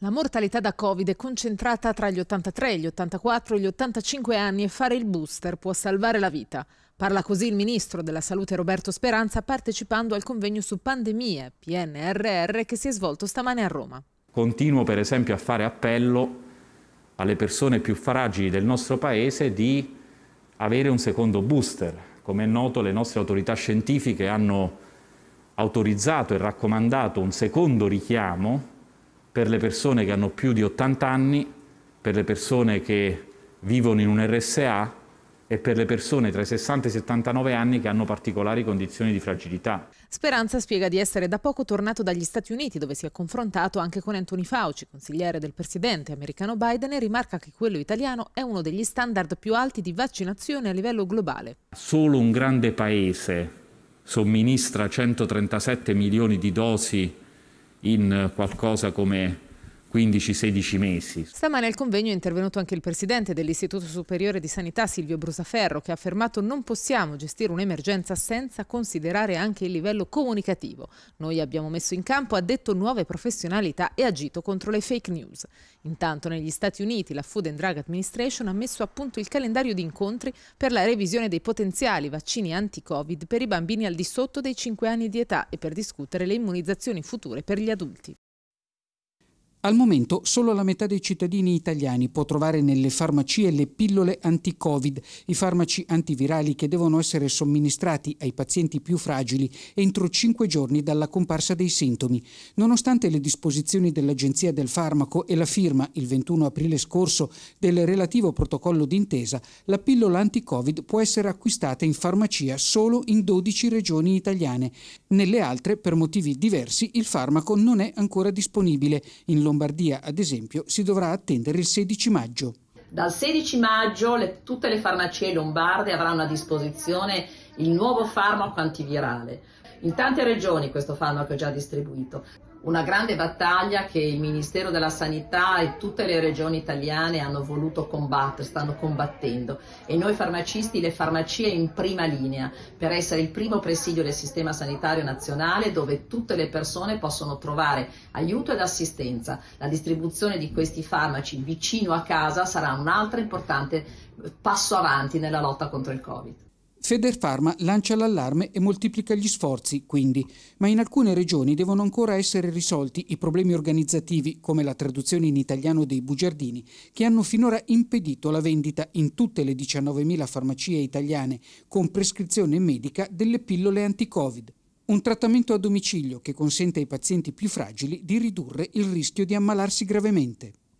La mortalità da Covid è concentrata tra gli 83, gli 84 e gli 85 anni e fare il booster può salvare la vita. Parla così il ministro della Salute Roberto Speranza partecipando al convegno su pandemie PNRR che si è svolto stamane a Roma. Continuo per esempio a fare appello alle persone più fragili del nostro paese di avere un secondo booster. Come è noto le nostre autorità scientifiche hanno autorizzato e raccomandato un secondo richiamo per le persone che hanno più di 80 anni, per le persone che vivono in un RSA e per le persone tra i 60 e i 79 anni che hanno particolari condizioni di fragilità. Speranza spiega di essere da poco tornato dagli Stati Uniti dove si è confrontato anche con Anthony Fauci, consigliere del presidente americano Biden, e rimarca che quello italiano è uno degli standard più alti di vaccinazione a livello globale. Solo un grande paese somministra 137 milioni di dosi in eh, qualcosa come 15-16 mesi. Stamane al convegno è intervenuto anche il presidente dell'Istituto Superiore di Sanità Silvio Brusaferro che ha affermato non possiamo gestire un'emergenza senza considerare anche il livello comunicativo. Noi abbiamo messo in campo, ha detto, nuove professionalità e agito contro le fake news. Intanto negli Stati Uniti la Food and Drug Administration ha messo a punto il calendario di incontri per la revisione dei potenziali vaccini anti-Covid per i bambini al di sotto dei 5 anni di età e per discutere le immunizzazioni future per gli adulti. Al momento solo la metà dei cittadini italiani può trovare nelle farmacie le pillole anti-Covid, i farmaci antivirali che devono essere somministrati ai pazienti più fragili entro cinque giorni dalla comparsa dei sintomi. Nonostante le disposizioni dell'Agenzia del Farmaco e la firma il 21 aprile scorso del relativo protocollo d'intesa, la pillola anti-Covid può essere acquistata in farmacia solo in 12 regioni italiane. Nelle altre, per motivi diversi, il farmaco non è ancora disponibile. In Lombardia, ad esempio, si dovrà attendere il 16 maggio. Dal 16 maggio le, tutte le farmacie lombarde avranno a disposizione il nuovo farmaco antivirale. In tante regioni questo farmaco è già distribuito. Una grande battaglia che il Ministero della Sanità e tutte le regioni italiane hanno voluto combattere, stanno combattendo e noi farmacisti, le farmacie in prima linea per essere il primo presidio del sistema sanitario nazionale dove tutte le persone possono trovare aiuto ed assistenza. La distribuzione di questi farmaci vicino a casa sarà un altro importante passo avanti nella lotta contro il Covid. Federfarma lancia l'allarme e moltiplica gli sforzi, quindi, ma in alcune regioni devono ancora essere risolti i problemi organizzativi, come la traduzione in italiano dei bugiardini, che hanno finora impedito la vendita in tutte le 19.000 farmacie italiane con prescrizione medica delle pillole anti-Covid. Un trattamento a domicilio che consente ai pazienti più fragili di ridurre il rischio di ammalarsi gravemente.